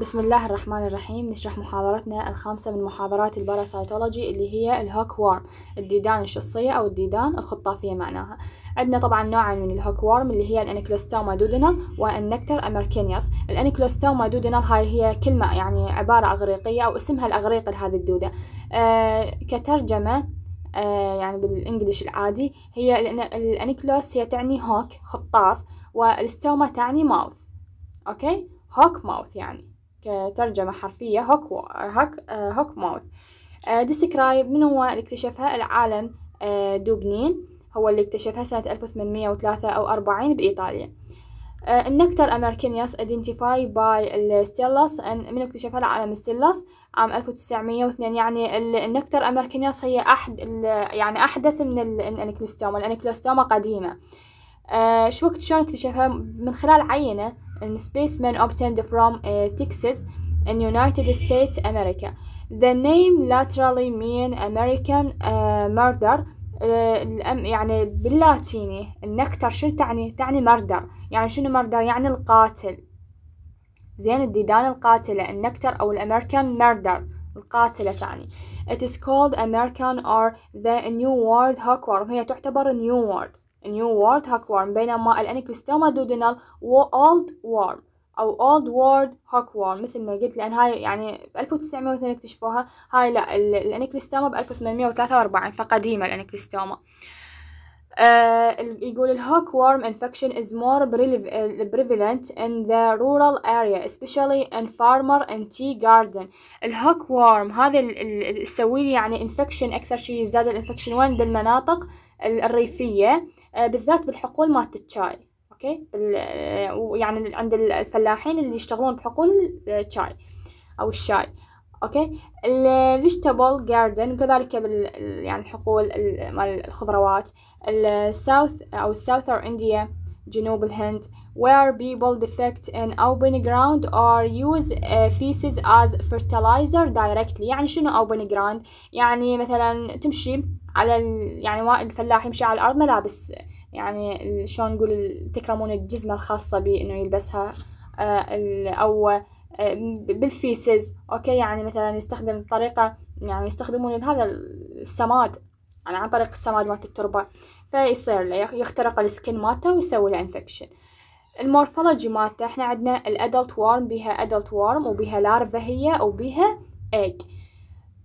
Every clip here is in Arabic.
بسم الله الرحمن الرحيم نشرح محاضرتنا الخامسة من محاضرات الباراسايتولوجي اللي هي الهوك وارم الديدان الشصية أو الديدان الخطافية معناها عندنا طبعا نوعين من الهوك وارم اللي هي الانكلوستوما دودينال والنكتر أمركينيوس الانكلوستوما دودينال هاي هي كلمة يعني عبارة أغريقية أو اسمها الأغريق لهذه الدودة آه كترجمة آه، يعني بالانجليش العادي هي الانكلوس هي تعني هوك خطاف والستوما تعني ماوث اوكي هوك ماوث يعني كترجمة آه، حرفية هوك هوك آه، هوك ماوث آه، ديسكرايب من هو اللي اكتشفها العالم دوبنين هو اللي اكتشفها سنة 1803 أو 40 بإيطاليا النكتر أمريكانياس ايدنتيفاي باي الستيلاس من اكتشفها العالم الستيلاس عام 1902 يعني النكتر أمريكانياس هي أحد يعني أحدث من الأنكلوستوما الأنكلوستوما قديمة شو وقت شلون اكتشفها من خلال عينة spaceman obtained from uh, Texas in United States America. The name literally mean American uh, murder يعني باللاتيني النكتر شنو تعني؟ تعني مردر يعني شنو مردر؟ يعني القاتل زين الديدان القاتلة النكتر أو الأمريكان مردر القاتلة تعني It is called American or the New World Hookworm هي تعتبر New World نيو وورد وورم بينما الانكريستوما دودينال اولد وورم او اولد وورد وورم مثل ما قلت لان هاي يعني ب 1902 اكتشفوها هاي لا الانكريستوما ب 1843 فقديمه الانكريستوما آه، Uh, يقول الهوك وورم infection is more uh, prevalent in the rural area especially in farmer and tea garden الهوك وورم هذا تسوي لي يعني infection أكثر شيء يزداد الانفكشن وين بالمناطق الريفية آه، بالذات بالحقول مالت الشاي اوكي آه، ويعني عند الفلاحين اللي يشتغلون بحقول الشاي آه، او الشاي اوكي الفيجيتابل جاردن وكذلك بال يعني الحقول مال الخضروات الساوث او الساوثر انديا جنوب الهند where people defect in open ground or use uh, feces as fertilizer directly يعني شنو open ground يعني مثلا تمشي على ال... يعني الفلاح يمشي على الأرض ملابس يعني شلون نقول تكرمون الجزمة الخاصة بإنه يلبسها آه، أو آه، بالفيسز أوكي يعني مثلا يستخدم طريقة يعني يستخدمون هذا السماد يعني عن طريق السماد مالت التربة فيصير له يخترق السكن مالته ويسوي له انفكشن المورفولوجي مالته احنا عندنا الادلت وارم بيها ادلت وارم وبيها لارفا هي وبيها ايج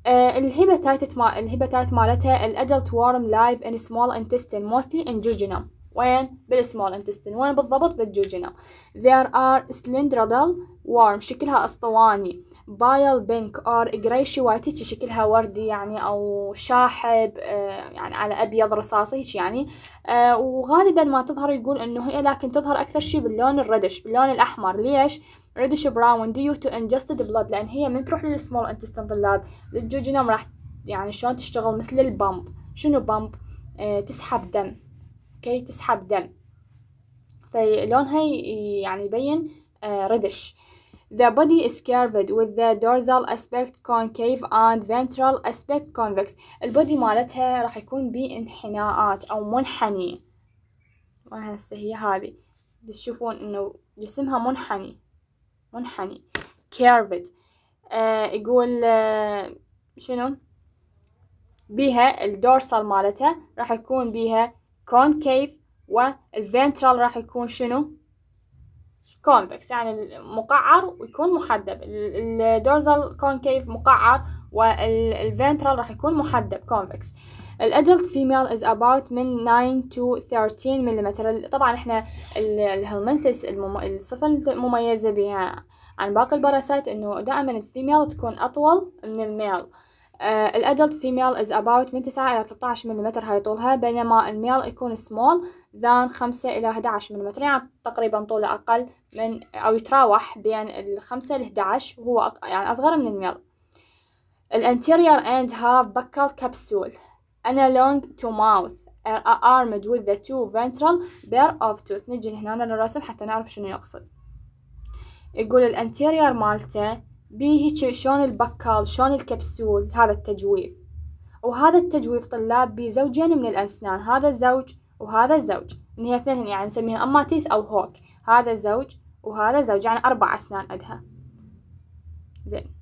آه، الهيباتايت ما الهيباتايت مالتها الادلت وارم لايف ان سمول انتستين موستلي ان جوجينوم وين بالسمول انتستين وين بالضبط بالجوجينوم there are slender worm شكلها اسطواني بايل بينك أور قريشي وايت هيك شكلها وردي يعني أو شاحب آه، يعني على أبيض رصاصي هيك يعني آه، وغالبا ما تظهر يقول إنه هي لكن تظهر أكثر شي باللون الردش باللون الأحمر ليش؟ ريدش براون ديو تو انجستد بلاد لأن هي من تروح للسمول انتستن لللاب الجوجينوم راح يعني شلون تشتغل مثل البامب شنو بامب؟ آه، تسحب دم اوكي تسحب دم فلونها يعني يبين آه ردش The body is curved with the dorsal aspect concave and ventral aspect convex البودي مالتها راح يكون بانحناءات أو منحني وهسه هي هذه تشوفون إنه جسمها منحني منحني curved آه يقول آه شنو بها الدورسال مالتها راح يكون بها concave والفنترال راح يكون شنو كونفكس يعني مقعر ويكون محدب الدورزال كونكيف مقعر والفنترال راح يكون محدب كونفكس الادلت فيميل از اباوت من 9 تو 13 ملم طبعا احنا الهلمنثس الصفه المميزه بها عن باقي الباراسايت انه دائما الفيميل تكون اطول من الميل الادلت فيميل از اباوت من تسعة الى تلتاعش ملم هاي طولها بينما الميل يكون سمول ذان خمسة الى 11 ملم يعني تقريبا طوله اقل من او يتراوح بين الخمسة إلى 11 وهو يعني اصغر من الميل الانتيريور اند هاف بكال كبسول analog to mouth are armed with the two ventral pair of tooth نجي هنا للرسم حتى نعرف شنو يقصد يقول الانتيريور مالته بيه شلون البكال شلون الكبسول هذا التجويف وهذا التجويف طلاب بيه زوجين من الأسنان هذا الزوج وهذا الزوج إن هي اثنين يعني نسميها أما تيث أو هوك هذا الزوج وهذا الزوج يعني أربع أسنان عندها زين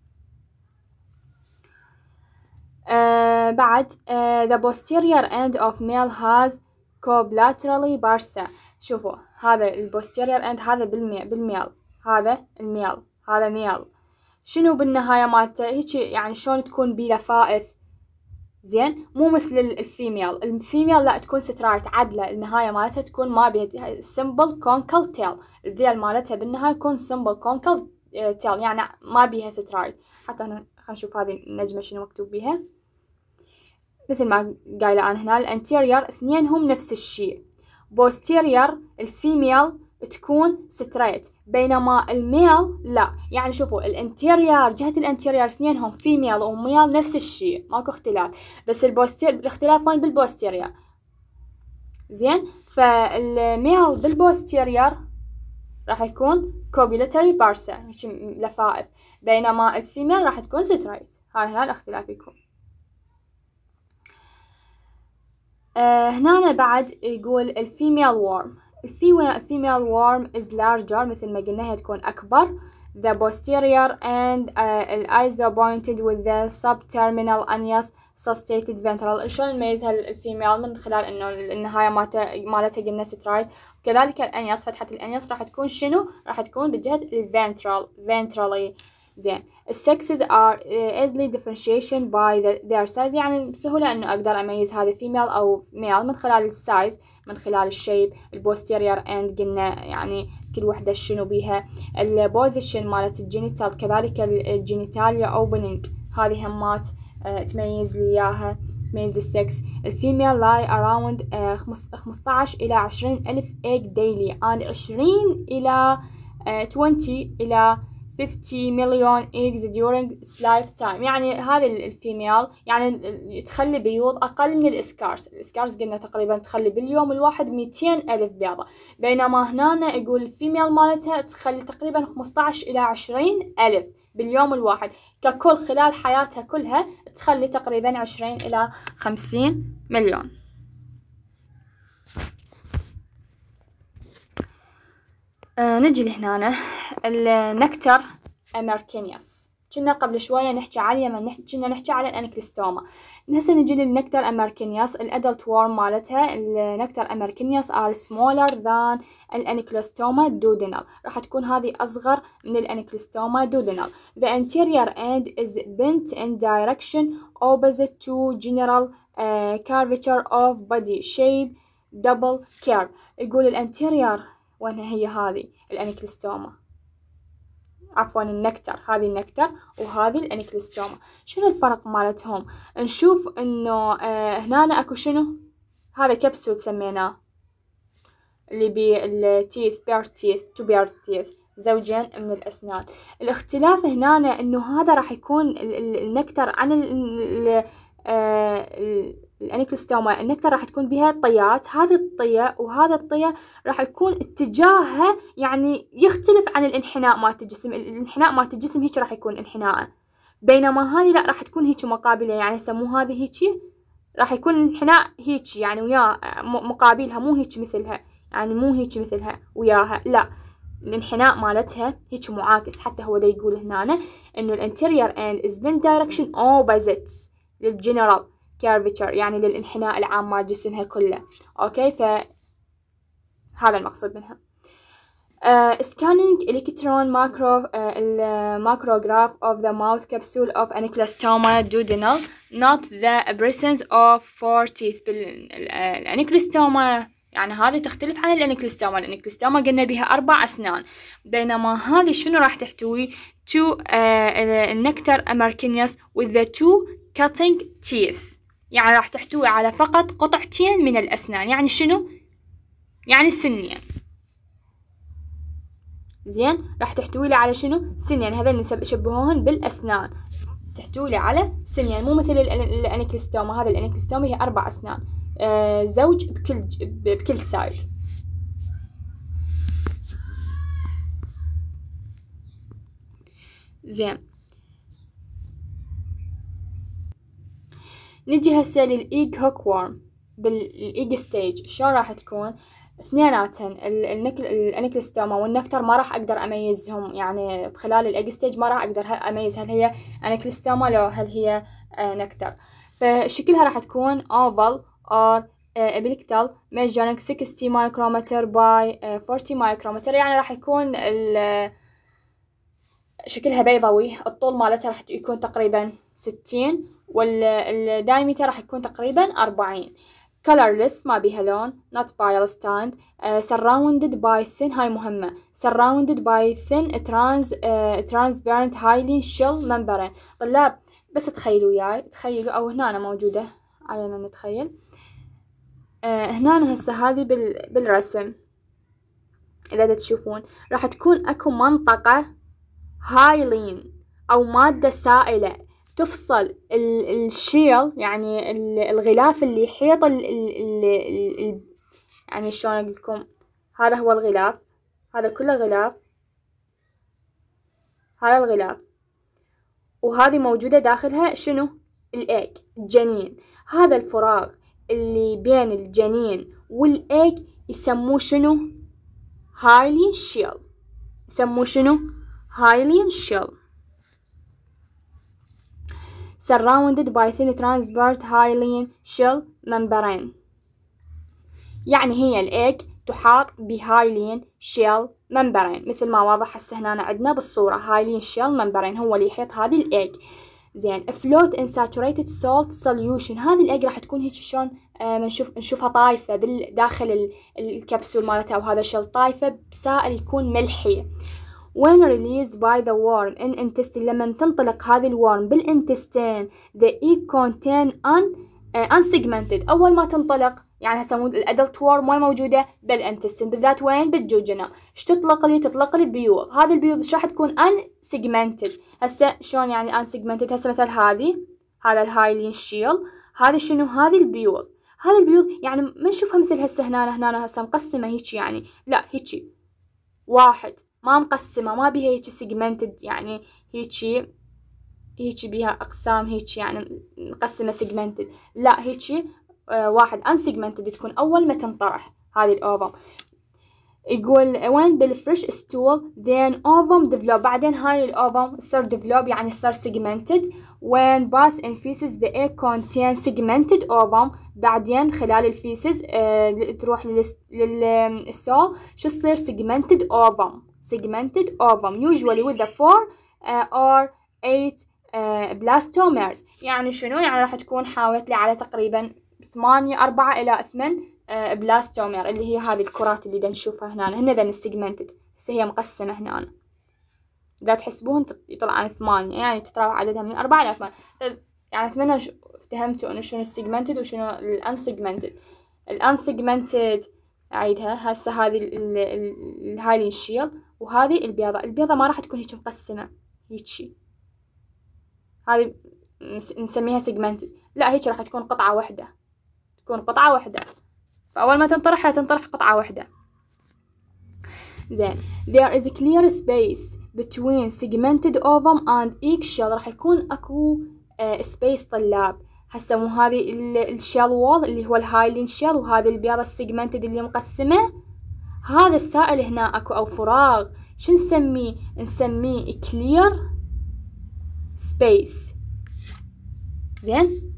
آه بعد آه the posterior end of male has collaterally bursa شوفوا هذا ال posterior end هذا بالمي بالميل هذا الميل هذا ميل شنو بالنهاية مالته هيك يعني شلون تكون بي لفائف زين مو مثل الفيميل الفيميل لا تكون سترايت عدله النهايه مالتها تكون ما بيها سمبل كونكل تيل الذيل مالتها بالنهايه تكون سمبل كونكل تيل يعني ما بيها سترايت حتى انا خلينا نشوف هذه النجمه شنو مكتوب بيها مثل ما قايله انا هنا الانتيرير اثنينهم نفس الشيء بوستيرير الفيميل تكون ستريت بينما الميل لا يعني شوفوا الانتيريار جهة الانتيريار اثنينهم فيميل وميل نفس الشيء ماكو اختلاف بس البوستير الاختلاف وين بالبوستيريار زين فالميل بالبوستيريار راح يكون كوبيلتري بارسا لفائف بينما الفيميل راح تكون ستريت هاي هنا الاختلاف يكون آه هنا بعد يقول الفيميل وورم female worm is larger مثل ما قلنا هي تكون أكبر the posterior and the uh, eyes are pointed with the subterminal anus sustained ventral شلون نميز الفيميل من خلال انه النهايه مالتها قلنا سترايد كذلك الانيس فتحه الانيس راح تكون شنو راح تكون بجهه الventral ventrally زين السكسز ار ايزلي ديفرنشيشن باي ذير سايز يعني بسهولة إنه أقدر أميز هذا فيميل أو ميل من خلال السايز من خلال الشيب البوستيرير اند قلنا يعني كل وحدة شنو بيها البوزيشن مالت الجينيتال كذلك الجينيتاليا اوبننج هذه همات آه، تميز لي إياها تميز السكس الفيميل لاي أراوند 15 إلى 20 ألف إيج ديلي اند 20 إلى 20 آه، إلى 50 مليون eggs during its lifetime يعني هذا الفيميل يعني تخلي بيوض أقل من الإسكارس الإسكارس قلنا تقريبا تخلي باليوم الواحد 200 ألف بيضة بينما هنا يقول الفيميل مالتها تخلي تقريبا 15 إلى 20 ألف باليوم الواحد ككل خلال حياتها كلها تخلي تقريبا 20 إلى 50 مليون آه، نجي لهنا النكتر أمركينيوس كنا قبل شوية نحكي على اليمن كنا نحكي على الأنكليستوما هسه نجي للنكتر أمركينيوس الأدلت وورم مالتها النكتر أمركينيوس آر سمولر ذان الأنكليستوما دودينال راح تكون هذه أصغر من الأنكليستوما دودينال the anterior end is bent in direction opposite to general uh, curvature of body shape double curve يقول الانتيرير وأنها هي هذه الأنكلستوما عفوا النكتر هذه النكتر وهذه الأنكلستوما شنو الفرق مالتهم نشوف انه آه هنا اكو شنو هذا كبسول سميناه اللي التيث بير تيث تو بير تيث زوجين من الأسنان الاختلاف هنا أنه هذا راح يكون النكتر عن ال ال آه، الانكستوما يعني النكتة راح تكون بها طيات هذه الطية وهذا الطية راح يكون اتجاهها يعني يختلف عن الانحناء مالت الجسم الانحناء مالت الجسم هيك راح يكون انحناءه بينما هذه لا راح تكون هيك مقابلة يعني يسموه هذه هيك راح يكون انحناء هيك يعني ويا مقابلها مو هيك مثلها يعني مو هيك مثلها وياها لا الانحناء مالتها هيك معاكس حتى هو دا يقول هنا انه الانتيرير اند از بين دايركشن اوبوزيت للجنرال كيرفيتشر يعني للانحناء العام مال جسمها كله اوكي فهذا المقصود منها سكانينج الكترون ماكرو الماكروغراف of the mouth capsule of انكلاستوما دودينال not the presence of four teeth بالانكلاستوما آه، يعني هذه تختلف عن الانكلستوما الانكلستوما قلنا بها أربع أسنان بينما هذه شنو راح تحتوي to النكتر آه، nectar وذ with the two cutting teeth يعني راح تحتوي على فقط قطعتين من الأسنان يعني شنو؟ يعني السنين زين راح تحتوي لي على شنو؟ سنين يعني اللي يشبهوهن بالأسنان تحتوي لي على سنين يعني مو مثل الأنكلستوما هذا الأنكلستوما هي أربع أسنان آه زوج بكل بكل سايد زين نجي هسه للإيج هوك وورم بالإيج ستيج شلون راح تكون اثنيناتهم النكل الانكلستوما والنكتر ما راح اقدر اميزهم يعني خلال الايج ستيج ما راح اقدر اميز هل هي انكلستوما لو هل هي آه، نكتر فشكلها راح تكون اوفال اور آه، ابليكتال ميجرنج 60 مايكرومتر باي 40 آه، مايكرومتر يعني راح يكون ال شكلها بيضوي الطول مالتها راح يكون تقريبا ستين والدايمتر راح يكون تقريبا أربعين colorless ما بيها لون not by a stand uh, surrounded by thin هاي مهمة surrounded by thin trans uh, transparent highly shell membrane طلاب بس تخيلوا ياي يعني. تخيلوا أو هنا أنا موجودة على ما نتخيل uh, آه، هنا هسه هذي بال, بالرسم إذا تشوفون راح تكون أكو منطقة هايلين أو مادة سائلة تفصل الشيل يعني الغلاف اللي يحيط ال ال يعني شلون أقول لكم هذا هو الغلاف هذا كله غلاف هذا الغلاف وهذه موجودة داخلها شنو الإيك الجنين هذا الفراغ اللي بين الجنين والإيك يسموه شنو هايلين شيل يسموه شنو hyaline shell. Surrounded by thin transparent hyaline shell membrane. يعني هي الايك تحاط بهايلين شيل ممبرين مثل ما واضح هسه هنا عندنا بالصورة هايلين شيل ممبرين هو اللي يحيط هذه الايك زين float in saturated salt solution هذه الايك راح تكون هيك شلون آه نشوف نشوفها طايفة بالداخل الكبسول مالتها أو هذا الشيل طايفة بسائل يكون ملحي when released by the worm in intestine لما تنطلق هذه الورم بالانتستين the egg contain un, uh, unsegmented أول ما تنطلق يعني هسه الادلت وورم وين موجوده بالانتستين بالذات وين بالجوجنا ايش تطلق لي تطلق لي بيوض هذه البيوض ايش راح تكون unsegmented هسا هسه شلون يعني unsegmented هسا هسه مثل هذه هذا الهايلين شيل هذا شنو هذه البيوض هذه البيوض يعني ما نشوفها مثل هسه هنا هنا هسه مقسمه هيك يعني لا هيك واحد ما مقسمة ما بيها هيجي سيجمنتد يعني هيجي هيجي بيها أقسام هيجي يعني مقسمة سيجمنتد لا هيجي واحد unsegmented تكون أول ما تنطرح هذه الأوفم يقول وين بالفريش ستول then ovum develop بعدين هاي الأوفم صار develop يعني صار segmented when pass in feces the egg contains segmented ovum بعدين خلال الفيسز آه تروح للسول شو تصير segmented ovum segmented ovum usually with the four uh, or eight uh, blastomers يعني شنو يعني راح تكون حاولت لي على تقريبا ثمانية أربعة الى ثمان بلاستومير uh, اللي هي هذه الكرات اللي دا نشوفها هنا هنا ذا السيجمنتد بس هي مقسمه هنا أنا. دا تحسبوهن يطلعن ثمانية يعني تتراوح عددها من أربعة إلى ثمان طيب، يعني أتمنى افتهمتوا إنه شنو السيجمنتد وشنو الأنسيجمنتد الأنسيجمنتد أعيدها هسه هذه هاي اللي نشيل وهذه البيضة البيضة ما راح تكون هيك مقسمة هيك هذه نسميها سيجمنت لا هيك راح تكون قطعة واحدة تكون قطعة واحدة فأول ما تنطرح تنطرح قطعة واحدة زين there is a clear space between segmented ovum and eggshell راح يكون اكو سبيس آه، طلاب هسه مو هذه الشيل وول اللي هو الهايلين شيل وهذه البيضة السيجمنتد اللي مقسمة هذا السائل هنا اكو او فراغ شو نسميه نسميه كلير سبيس زين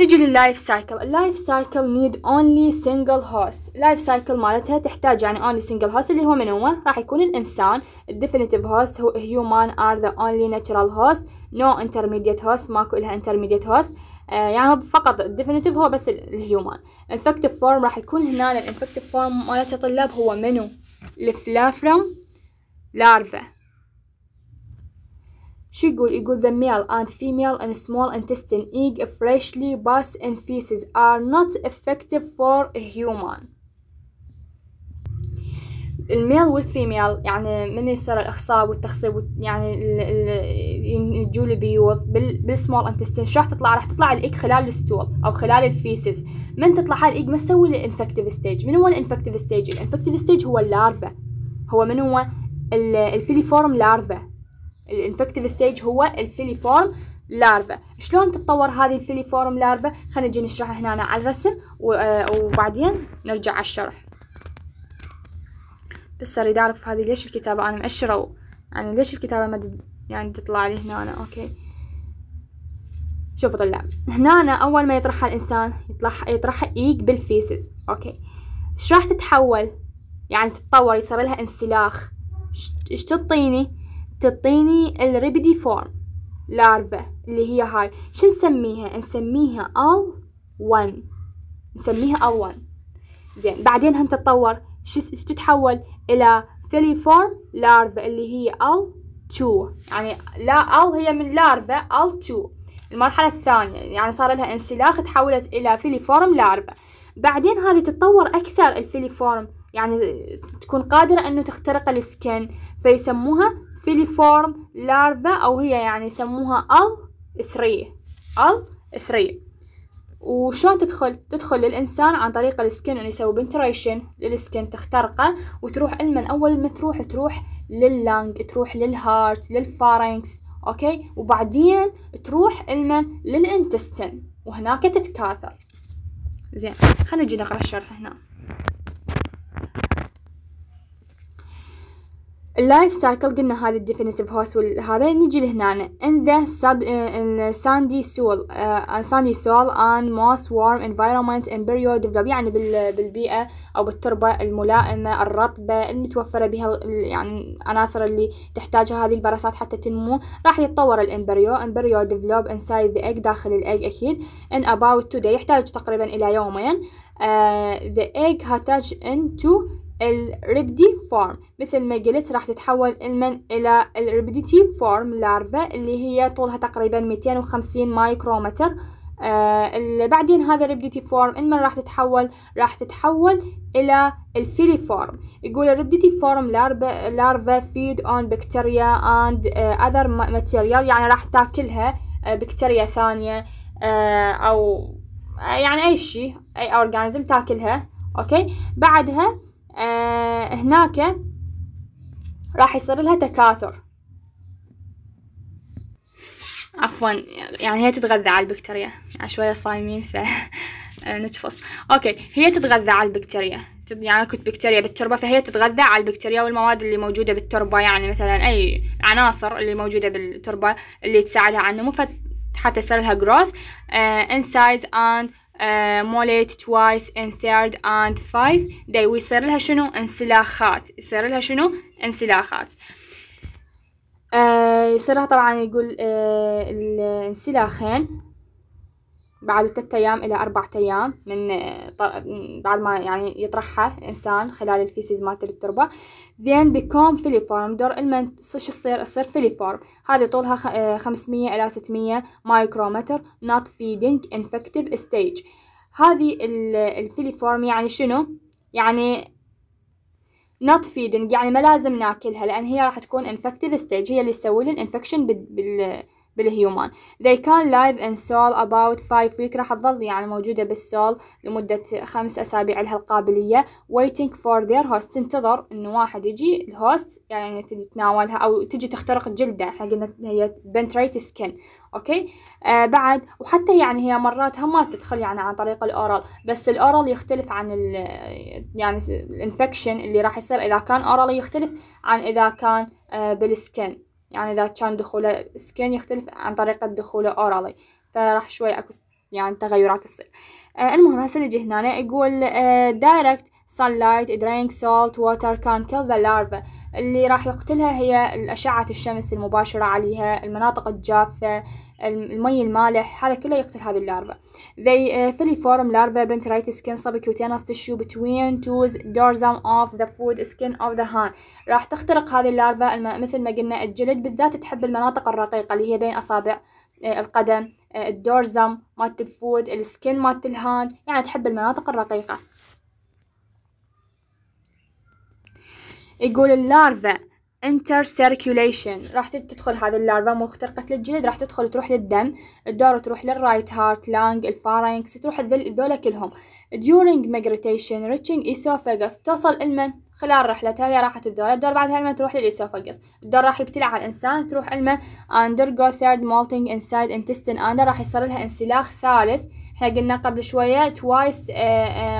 نجي لللايف سايكل اللايف سايكل نيد اونلي سنجل هوست اللايف سايكل مالتها تحتاج يعني اونلي سنجل هوست اللي هو من هو راح يكون الانسان الديفينيتيف هوست هو هيومان ار ذا اونلي ناتشرال هوست نو انترميديت هوست ماكو لها انترميديت هوست يعني فقط الديفينيتيف هو بس الهيومان انفكتيف فورم راح يكون هنا الانفكتيف فورم مالت الطلاب هو منو الفلافرم لارفا شو يقول يقول the male and female in small intestine egg freshly passed in feces are not effective for a human الميل والفيميل يعني من يصير الاخصاب والتخصيب يعني يجوا بيوض بالسمول انتستين شو راح تطلع راح تطلع الايك خلال الستول او خلال الفيسز من تطلع هاي الايك ما تسوي الانفكتيف ستيج من هو الانفكتيف ستيج الانفكتيف ستيج هو اللارفا هو من هو الفيليفورم لارفا الانفكتيف ستيج هو الفيليفورم لارفا شلون تتطور هذه الفيليفورم لارفا خلينا نجي نشرحها هنا على الرسم وبعدين نرجع على الشرح بس اريد اعرف هذه ليش الكتابة انا مأشرة يعني ليش الكتابة ما دد... يعني تطلع لي هنا أنا اوكي شوفوا طلع هنا أنا اول ما يطرحها الانسان يطرح يطرحها يقبل فيسز اوكي ايش راح تتحول يعني تتطور يصير لها انسلاخ ايش تعطيني تعطيني الريبدي فورم لارفا اللي هي هاي شو نسميها نسميها ال 1 نسميها ال 1 زين بعدين هم تتطور تتحول إلى فيليفورم لارفا اللي هي ال 2 يعني لا ال هي من لارفا ال 2 المرحلة الثانية يعني صار لها انسلاخ تحولت إلى فيليفورم لارفا بعدين هذه تتطور أكثر الفيليفورم يعني تكون قادرة أنه تخترق السكن فيسموها فيليفورم لارفا أو هي يعني يسموها ال 3 ال 3 وشلون تدخل تدخل للإنسان عن طريق السكن يعني يسوي بنتريشن للسكن تخترقه وتروح المن أول ما تروح تروح لللانج تروح للهارت للفارينكس أوكي وبعدين تروح المن للإنتستن وهناك تتكاثر زين خلينا نجي نقرأ الشرح هنا اللايف سايكل قلنا هذا الديفينيتيف هوست وهذا نجي لهنا ان ذا ساندي سول sandy soil uh, uh, sandy soil and moss warm environment يعني بالبيئة أو بالتربة الملائمة الرطبة المتوفرة بها يعني العناصر اللي تحتاجها هذه البراسات حتى تنمو راح يتطور الامبريو امبريو ديفلوب inside the ايج داخل الايج أكيد ان اباوت تو day يحتاج تقريبا إلى يومين ذا ايج هاتاج attached into الريبدي فورم مثل ما قلت راح تتحول المن إلى الريبديتي فورم لارفا اللي هي طولها تقريبا 250 مايكرومتر آه بعدين هذا الريبديتي فورم إن من راح تتحول راح تتحول إلى الفيلي فورم يقول الريبديتي فورم لارفا لارفا فيد أون بكتيريا أند أذر ماتيريال يعني راح تاكلها بكتيريا آه، ثانية آه أو آه، يعني أي شيء أي أورجانزم تاكلها أوكي بعدها آه هناك راح يصير لها تكاثر عفوا يعني هي تتغذى على البكتيريا يعني شوية صايمين فنتفص اوكي هي تتغذى على البكتيريا يعني كنت بكتيريا بالتربة فهي تتغذى على البكتيريا والمواد اللي موجودة بالتربة يعني مثلا أي عناصر اللي موجودة بالتربة اللي تساعدها على النمو فتحت لها جروث انسايز اند موليت توايس ان ثيرد اند فايف داي ويصير لها شنو انسلاخات يصير لها شنو انسلاخات آه، يصير لها طبعا يقول آه، الانسلاخين بعد ثلاثة أيام إلى أربعة أيام من آه، بعد ما يعني يطرحها الإنسان خلال الفيسيز مالت التربة then become filiform دور المن شو يصير يصير filiform هذه طولها آه، خمسمية إلى ستمية مايكرومتر not feeding infective stage هذه الفيليفورم يعني شنو يعني not feeding يعني ما لازم ناكلها لأن هي راح تكون infective stage هي اللي تسوي لنا infection بال بالهيومان they can live in Seoul about five weeks راح تظل يعني موجودة بالسول لمدة خمس أسابيع لها القابلية waiting for their host تنتظر إنه واحد يجي الهوست يعني تتناولها أو تجي تخترق الجلدة إحنا قلنا هي بنتريت سكين اوكي آه بعد وحتى يعني هي مرات هم ما تدخل يعني عن طريق الاورال بس الاورال يختلف عن ال يعني الانفكشن اللي راح يصير اذا كان اورال يختلف عن اذا كان آه بالسكن يعني إذا كان دخوله سكين يختلف عن طريقة دخوله أورالي فراح شوي أكو يعني تغيرات تصير آه، المهم هسه نجي هنا يقول دايركت آه، sunlight, drink, salt, water can kill the larva اللي راح يقتلها هي الأشعة الشمس المباشرة عليها المناطق الجافة المي المالح هذا كله يقتل هذه اللارفا they uh, filiform larva penetrate skin subcutaneous tissue يعني between two dorsum of the food skin of the hand راح تخترق هذه اللارفا الم... مثل ما قلنا الجلد بالذات تحب المناطق الرقيقة اللي هي بين أصابع آه، القدم الدورزم آه، مالت الفود السكين مالت الهاند يعني تحب المناطق الرقيقة يقول اللارفا انتر سيركيوليشن راح تدخل هذه اللارفا مخترقة الجلد راح تدخل تروح للدم الدورة تروح للرايت هارت لانج الفارينكس تروح ذولا كلهم during migration reaching esophagus توصل المن خلال رحلتها هي راحت الدورة الدورة بعدها المن تروح للإسوفاجس الدورة راح يبتلع على الإنسان تروح المن undergo third molting inside intestine under راح يصير لها انسلاخ ثالث احنا قلنا قبل شوية توايس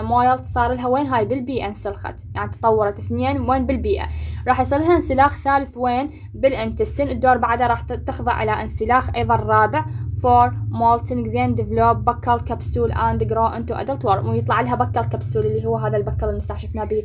مويلت صار لها وين هاي بالبيئة انسلخت يعني تطورت اثنين وين بالبيئة راح يصير لها انسلاخ ثالث وين بالانتستين الدور بعدها راح تخضع الى انسلاخ ايضا رابع for molting then develop buccal capsule and grow into adult worm ويطلع لها بكال كبسول اللي هو هذا البكال المستعشفنا به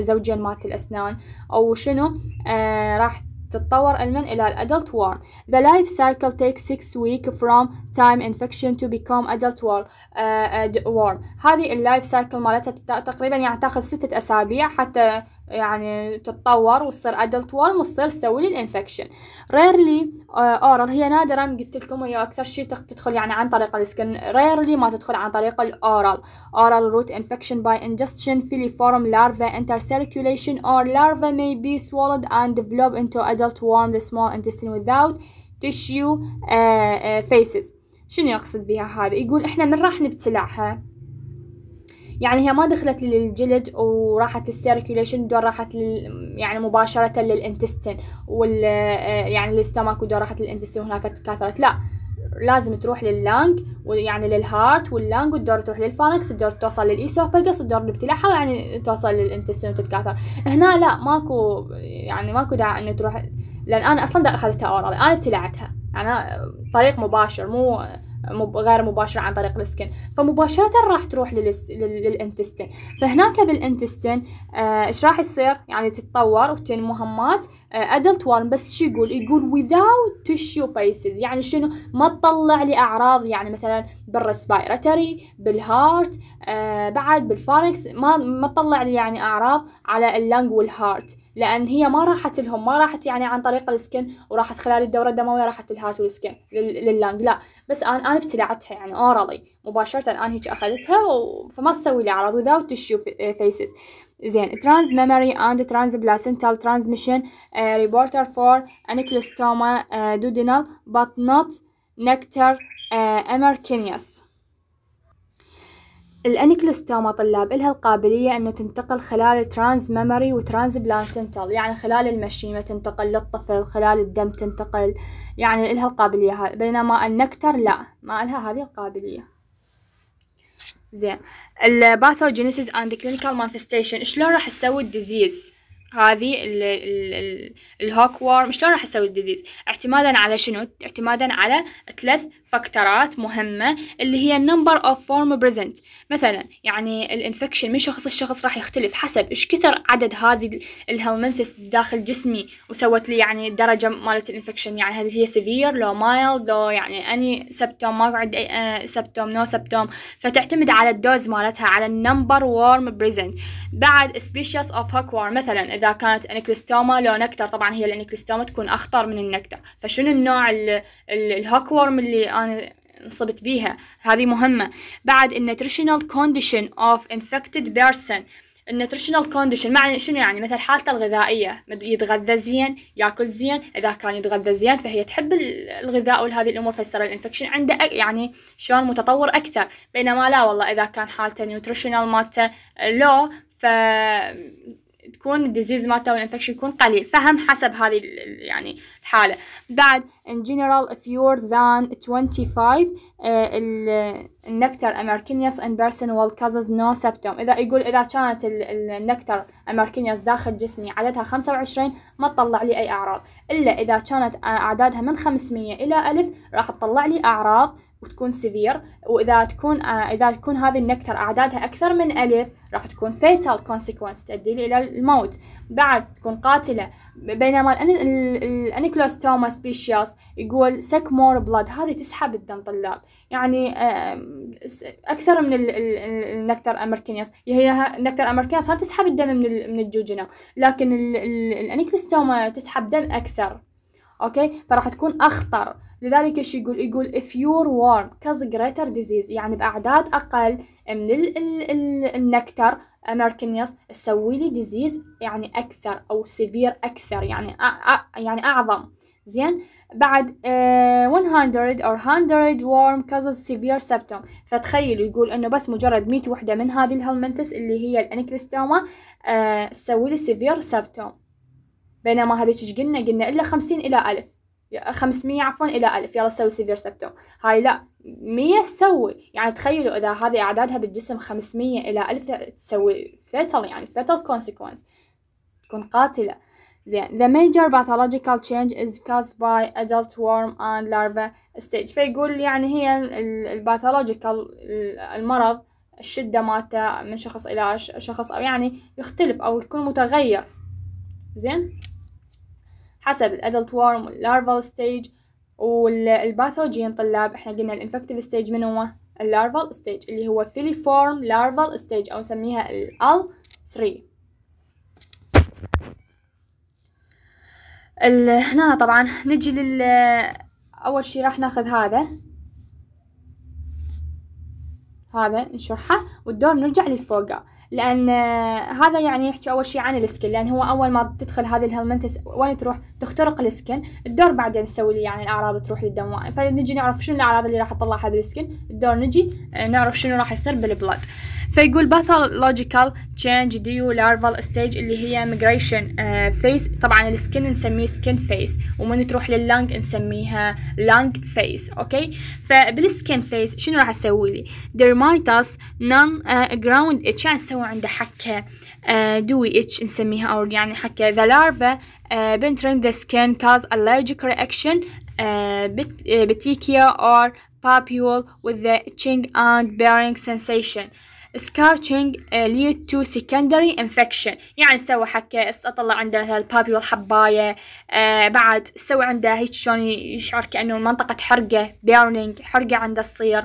زوجين مالت الاسنان او شنو آه راح تتطور المن إلى الأدلت worm. The life cycle takes six weeks from time infection to become adult worm. Uh, worm. هذه اللايف سايكل مالتها تقريبا يعني تاخذ ستة أسابيع حتى يعني تتطور وتصير ادلت ورم وتصير تسوي لي الانفكشن ريرلي اورال هي نادرا قلت لكم هي اكثر شيء تدخل يعني عن طريق السكن ريرلي ما تدخل عن طريق الاورال اورال روت انفكشن باي انجستشن فيلي فورم لارفا انتر سيركيوليشن اور لارفا مي بي سوالد اند ديفلوب انتو ادلت worm ذا سمول انتستين وذاوت تشيو فيسز شنو يقصد بها هذا يقول احنا من راح نبتلعها يعني هي ما دخلت للجلد وراحت للسيركيليشن دور راحت لل يعني مباشرة للانتستين وال آه، يعني للستمك ودور راحت للانتستين وهناك تكاثرت لا لازم تروح لللانج ويعني للهارت واللانج والدور تروح للفانكس الدور توصل للايسوفاجس الدور بتلعها يعني توصل للانتستين وتتكاثر هنا لا ماكو يعني ماكو داعي ان تروح لان انا اصلا دا اخذتها اورال انا ابتلعتها يعني طريق مباشر مو غير مباشرة عن طريق السكن فمباشرة راح تروح للانتستين فهناك بالانتستين آه، ايش راح يصير يعني تتطور وتنمو همات ادلت آه، وارن بس شو يقول يقول without tissue faces يعني شنو ما تطلع لي اعراض يعني مثلا بالرسبيرتري بالهارت آه بعد بالفاركس ما ما تطلع لي يعني اعراض على اللنج والهارت لان هي ما راحت لهم ما راحت يعني عن طريق السكن وراحت خلال الدوره الدمويه راحت للهارت والسكن لللنج لا بس انا انا ابتلعتها يعني اورالي مباشره انا هيك اخذتها فما تسوي لي اعراض without tissue faces زين ترانز ميموري اند ترانز بلاسنتال ترانزميشن ريبورتر فور انكلستوما دودينال بات نوت نكتر امريكانيوس الانكلستوما طلاب لها القابلية أنه تنتقل خلال ترانز ميموري وترانز بلاسنتال يعني خلال المشيمة تنتقل للطفل خلال الدم تنتقل يعني لها القابلية هاي بينما النكتر لا ما لها هذه القابلية زين الباثوجينيسيس اند كلينيكال مانفستيشن شلون راح تسوي الديزيز هذه الهوك وورم شلون راح تسوي الديزيز اعتمادا على شنو اعتمادا على ثلاث فاكتورات مهمة اللي هي number of form present مثلا يعني الانفكشن من شخص لشخص راح يختلف حسب ايش كثر عدد هذه الهلمنثس داخل جسمي وسوت لي يعني درجة مالت الانفكشن يعني هل هي سيفير لو mild لو يعني اني سبتوم ما قعد سبتوم نو سبتوم فتعتمد على الدوز مالتها على النمبر ورم present بعد species of hookworm مثلا اذا كانت انكلستوما لو نكتر طبعا هي الانكلستوما تكون اخطر من النكتر فشنو النوع الهوكورم اللي انا انصبت بيها هذه مهمة بعد النيوتريشنال كونديشن اوف انفكتد بيرسن النيوتريشنال كونديشن معنى شنو يعني مثل حالته الغذائيه يتغذى زين ياكل زين اذا كان يتغذى زين فهي تحب الغذاء وهذه الامور فصار الانفكشن عنده يعني شلون متطور اكثر بينما لا والله اذا كان حالته نيوتريشنال مالته لو ف تكون الديزيز مالته والانفكشن يكون قليل فهم حسب هذه يعني الحاله بعد in general if you're than 25 النكتر امريكانيس ان بيرسون ويل causes no سبتوم اذا يقول اذا كانت النكتر امريكانيس داخل جسمي عددها 25 ما تطلع لي اي اعراض الا اذا كانت اعدادها من 500 الى 1000 راح تطلع لي اعراض وتكون سيفير واذا تكون آه اذا تكون هذه النكتر اعدادها اكثر من الف راح تكون فيتال كونسيكونس تؤدي الى الموت بعد تكون قاتله بينما الانكلوستوما سبيشيوس يقول سك مور بلاد هذه تسحب الدم طلاب يعني آه اكثر من النكتر امركينيوس هي النكتر امركينيوس هم تسحب الدم من من الجوجنا لكن الانكلوستوما تسحب دم اكثر اوكي فراح تكون اخطر لذلك ايش يقول يقول if your worm cause greater disease يعني باعداد اقل من ال ال ال النكتر امريكانيوس تسوي لي ديزيز يعني اكثر او سيفير اكثر يعني أ يعني اعظم زين بعد آه، uh, 100 or 100 worm causes severe septum فتخيل يقول انه بس مجرد 100 وحده من هذه الهلمنتس اللي هي الانكلستوما آه، تسوي uh, لي سيفير septum بينما هذيك قلنا قلنا إلا خمسين إلى ألف خمسمية عفوا إلى ألف يلا سوي سيفير سبتوم هاي لا مية تسوي يعني تخيلوا إذا هذه أعدادها بالجسم خمسمية إلى ألف تسوي فيتال يعني فيتال consequence تكون قاتلة زين the major pathological change is caused by adult worm and larva stage فيقول يعني هي الباثولوجيكال المرض الشدة مالته من شخص إلى شخص أو يعني يختلف أو يكون متغير زين حسب الادلت وورم واللارفال ستيج والباثوجين طلاب احنا قلنا الانفكتيف ستيج من هو اللارفال ستيج اللي هو فيلي فورم لارفال ستيج او نسميها ال 3 هنا طبعا نجي لل اول شي راح ناخذ هذا هذا نشرحه والدور نرجع للفوقة لأن آه، هذا يعني يحكي أول شيء عن السكن لأن هو أول ما تدخل هذه الهلمنتس وين تروح تخترق السكن الدور بعدين تسوي لي يعني الأعراض تروح للدموع فنجي نعرف شنو الأعراض اللي راح تطلع هذا السكن الدور نجي آه، نعرف شنو راح يصير بالبلد فيقول باثولوجيكال تشينج ديو لارفال ستيج اللي هي ميجريشن فيس آه، طبعا السكن نسميه سكن فيس ومن تروح لللانج نسميها لانج فيس اوكي فبالسكن فيس شنو راح تسوي لي مايتاس نون جراوند اتش يعني نسوي عنده حكة دوي eh, اتش نسميها او يعني حكة ذا لارفا eh, بنترن ذا سكين كاز allergic رياكشن بتيكيا اور بابيول with the اند and سنسيشن sensation ليد تو سكندري انفكشن يعني سوى حكة اطلع عنده مثلا بابيول حباية eh، بعد سوى عنده هيك شلون يشعر كأنه منطقة حرقة burning حرقة عنده تصير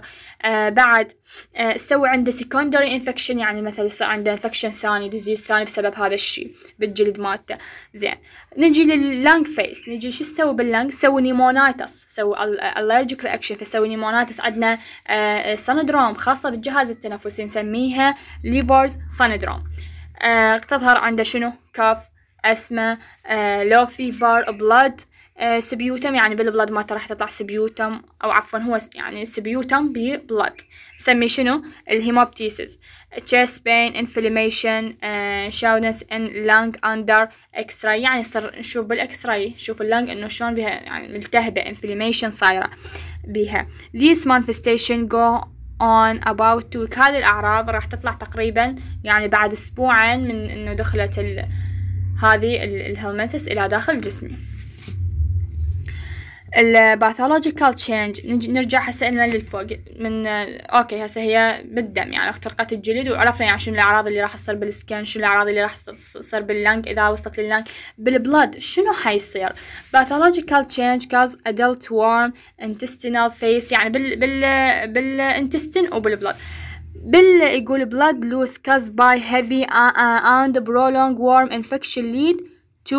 بعد آه، سوى عنده سيكوندري انفكشن يعني مثلا يصير عنده انفكشن ثاني ديزيز ثاني بسبب هذا الشيء بالجلد مالته زين نجي لللانج فيس نجي شو تسوي باللانج سوي نيمونايتس سوي الرجيك رياكشن فسوي نيمونايتس عندنا سندروم آه، خاصة بالجهاز التنفسي نسميها ليفرز سندروم آه، تظهر عنده شنو كاف أسمة لو فيفر بلاد آه، سبيوتم يعني بالبلد ما راح تطلع سبيوتم او عفوا هو يعني سبيوتم ببلد سمي شنو الهيموبتيسيس chest pain inflammation شاونس ان لانج اندر اكس راي يعني صر نشوف بالاكس راي نشوف اللانج انه شلون بها يعني ملتهبه inflammation صايره بها ذيس manifestation جو on about two week هذه الأعراض راح تطلع تقريبا يعني بعد أسبوعين من إنه دخلت هذه الهلمنثس إلى داخل جسمي الباثولوجيكال تشينج نرجع هسه من للفوق من اوكي هسه هي بالدم يعني اخترقت الجلد وعرفنا يعني شنو الاعراض اللي راح تصير بالسكن شنو الاعراض اللي راح تصير باللنج اذا وصلت لللنج بالبلد شنو حيصير باثولوجيكال تشينج كاز ادلت وورم انتستينال فيس يعني بال بال بالانتستين وبالبلد بال يقول blood loss caused by heavy and prolonged وورم infection lead to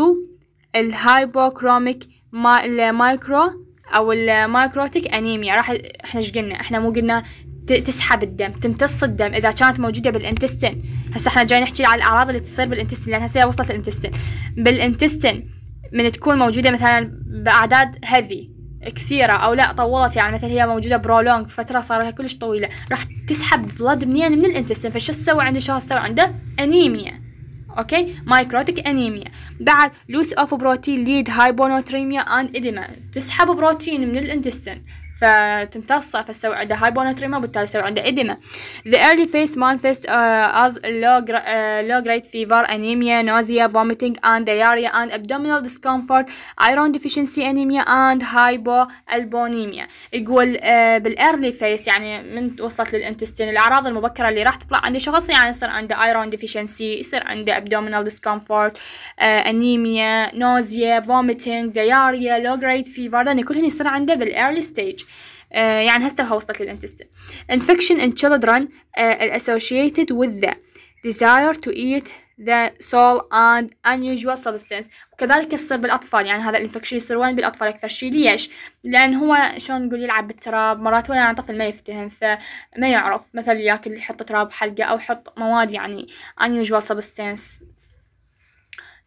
الهايبوكروميك ما المايكرو او المايكروتيك انيميا راح احنا ايش قلنا احنا مو قلنا تسحب الدم تمتص الدم اذا كانت موجوده بالانتستن هسه احنا جاي نحكي على الاعراض اللي تصير بالانتستن لان هسه وصلت الانتستين بالانتستن من تكون موجوده مثلا باعداد هذي كثيرة أو لا طولت يعني مثلا هي موجودة برولونج فترة صار لها كلش طويلة راح تسحب بلد منين من الانتستن فشو تسوي عنده شو تسوي عنده أنيميا اوكي مايكروتيك انيميا بعد لوس اوف بروتين ليد هايبونوتريميا اند اديما تسحب بروتين من الانتستين فتمتص فتسوي عنده هايبوناتريما وبالتالي يصير عنده إديمة the early phase manifest uh, as low, uh, low grade fever anemia nausea vomiting and diarrhea and abdominal discomfort iron deficiency anemia and hypoalbuminemia يقول uh, بالearly phase يعني من وصلت للانتستين الأعراض المبكرة اللي راح تطلع عند شخص يعني يصير عنده iron deficiency يصير عنده abdominal discomfort uh, anemia nausea vomiting diarrhea low grade fever لأن كلهن يصير عنده بالearly stage آه، يعني هسه وصلت للانتستين infection in children uh, associated with the desire to eat the soul and unusual substance وكذلك يصير بالأطفال يعني هذا الانفكشن يصير وين بالأطفال أكثر شي ليش؟ لأن هو شلون نقول يلعب بالتراب مرات وين يعني طفل ما يفتهم فما يعرف مثلا ياكل يحط تراب حلقه أو يحط مواد يعني unusual substance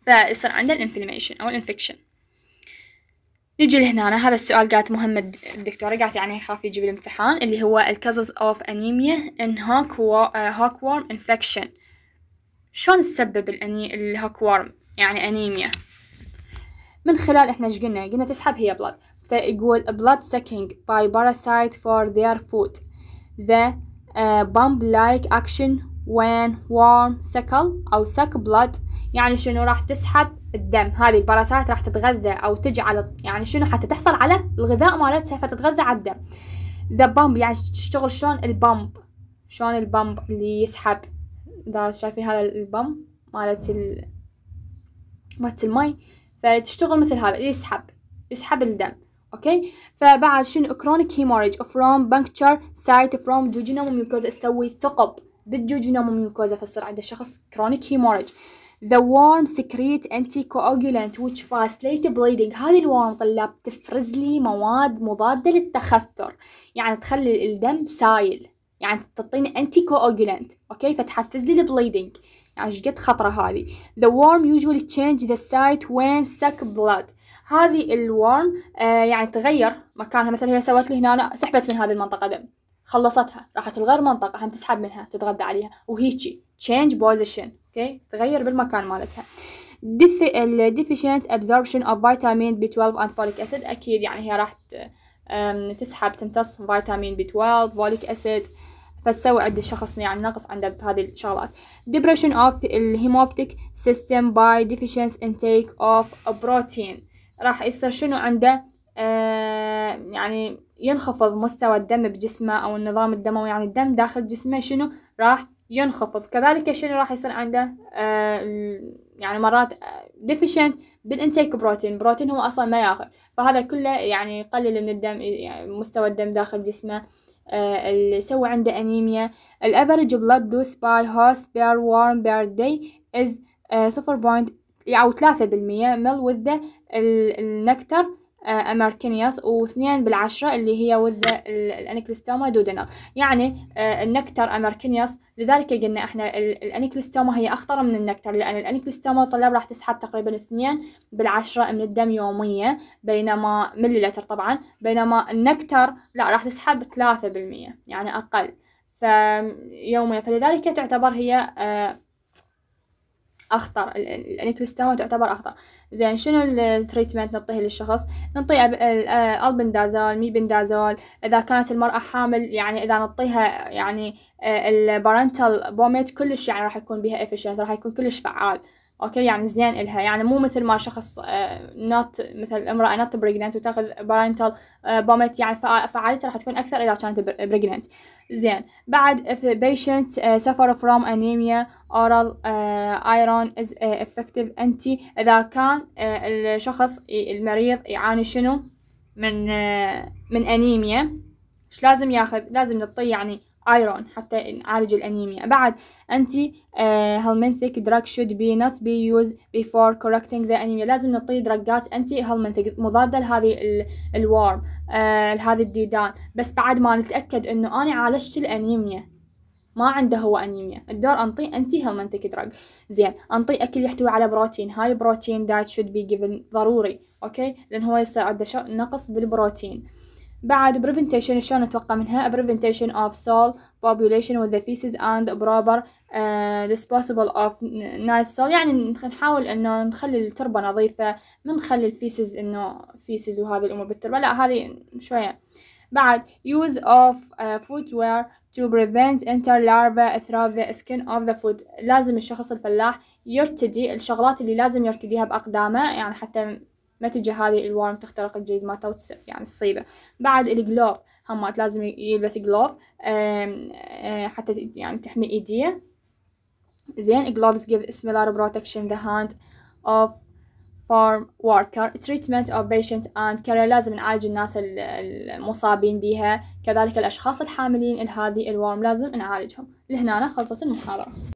فيصير عنده الانفلاميشن أو الانفكشن نجي لهنا هذا السؤال قالت مهم الدكتوره قالت يعني يخاف يجيب الامتحان اللي هو الكازز اوف انيميا ان هوك هوك وورم انفكشن شلون تسبب الهوك وورم يعني انيميا من خلال احنا ايش قلنا قلنا تسحب هي بلاد فيقول blood sucking by parasite for their food the uh, bump like action when worm suckle أو suck blood يعني شنو راح تسحب الدم هذه الباراسايت راح تتغذى او تجعل يعني شنو حتى تحصل على الغذاء مالتها فتتغذى على الدم ذا بامب يعني تشتغل شلون البامب شلون البامب اللي يسحب اذا شايفين هذا البامب مالت ال مالت المي فتشتغل مثل هذا يسحب يسحب الدم اوكي فبعد شنو كرونيك هيموريج فروم بنكتشر سايت فروم جوجينوم ميوكوزا تسوي ثقب بالجوجينوم ميوكوزا فصير عند الشخص كرونيك هيموريج The worm secrete anticoagulant which facilitate bleeding هذه الورم طلاب تفرز لي مواد مضادة للتخثر يعني تخلي الدم سايل يعني تعطيني anticoagulant اوكي فتحفز لي البليدنج يعني قد خطرة هذه the worm usually change the site when suck blood هذه الورم آه يعني تغير مكانها مثلا هي سوت لي هنا سحبت من هذه المنطقة دم خلصتها راحت لغير منطقة هم تسحب منها تتغذى عليها وهيجي change position اوكي تغير بالمكان مالتها deficient absorption of vitamin B12 and folic acid اكيد يعني هي راح تسحب تمتص فيتامين b 12 فوليك اسيد فتسوي عند الشخص يعني نقص عنده بهذه الشغلات depression of الهيموبتيك system by deficient intake of protein راح يصير شنو عنده آه، يعني ينخفض مستوى الدم بجسمه او النظام الدموي يعني الدم داخل جسمه شنو راح ينخفض كذلك شنو راح يصير عنده آه يعني مرات ديفيشنت آه، بالانتيك بروتين بروتين هو اصلا ما ياخذ فهذا كله يعني يقلل من الدم يعني مستوى الدم داخل جسمه آه اللي يسوي عنده انيميا الافرج بلاد دوس باي هوس بير وارم بير داي از 0.3% مل وذ النكتر آه، أمركينيوس واثنين بالعشرة اللي هي ود الأنيكلستوما دودنا يعني آه، النكتر أمركينيوس لذلك قلنا احنا الأنيكلستوما هي اخطر من النكتر لان الأنيكلستوما طلاب راح تسحب تقريبا اثنين بالعشرة من الدم يوميا بينما مليلتر طبعا بينما النكتر لا راح تسحب ثلاثة بالمية يعني اقل فيوميا فلذلك تعتبر هي آه، اخطر الانكلستوما يعني تعتبر اخطر زين شنو التريتمنت نعطيه للشخص نعطيه البندازول آه، ميبندازول اذا كانت المراه حامل يعني اذا نعطيها يعني البارنتال آه، بوميت كلش يعني راح يكون بها افيشنت راح يكون كلش فعال اوكي يعني زين إلها يعني مو مثل ما شخص نوت آه، مثل امرأة نوت بريجننت وتاخذ بارنتال آه، بومت يعني فعاليتها راح تكون اكثر اذا كانت بريجننت زين بعد if patient آه، suffer from anemia oral iron is effective anti اذا كان الشخص المريض يعاني شنو من من انيميا ايش لازم ياخذ لازم نعطيه يعني iron حتى نعالج الأنيميا بعد anti آه، هالمنثيك drug should be not be used before correcting the anemia لازم نعطيه دراجات anti هالمنثيك مضادة لهذه الوارم آه، لهذه الديدان بس بعد ما نتأكد إنه أنا عالجت الأنيميا ما عنده هو انيميا الدور انطي انتي هالمنثيك دراج زين انطي اكل يحتوي على بروتين هاي بروتين دايت شود بي جيفن ضروري اوكي لان هو يصير عنده نقص بالبروتين آه بعد بريفنتيشن شلون اتوقع منها بريفنتيشن اوف سول بوبوليشن وذ فيسز اند بروبر proper اوف نايس سول يعني نحاول انه نخلي التربة نظيفة ما نخلي الفيسز انه فيسز وهذه الامور بالتربة لا هذه شوية بعد يوز اوف فوت وير to prevent enter larvae through the skin of the food لازم الشخص الفلاح يرتدي الشغلات اللي لازم يرتديها بأقدامه يعني حتى ما تجي هذه الورم تخترق الجلد مالته وتصير يعني تصيبه بعد الجلوف همات لازم يلبس جلوف آه، حتى يعني تحمي ايديه زين gloves give similar protection the hand of farm worker treatment of patient and care لازم نعالج الناس المصابين بها كذلك الأشخاص الحاملين لهذه الورم لازم نعالجهم لهنا خلصت المحاضرة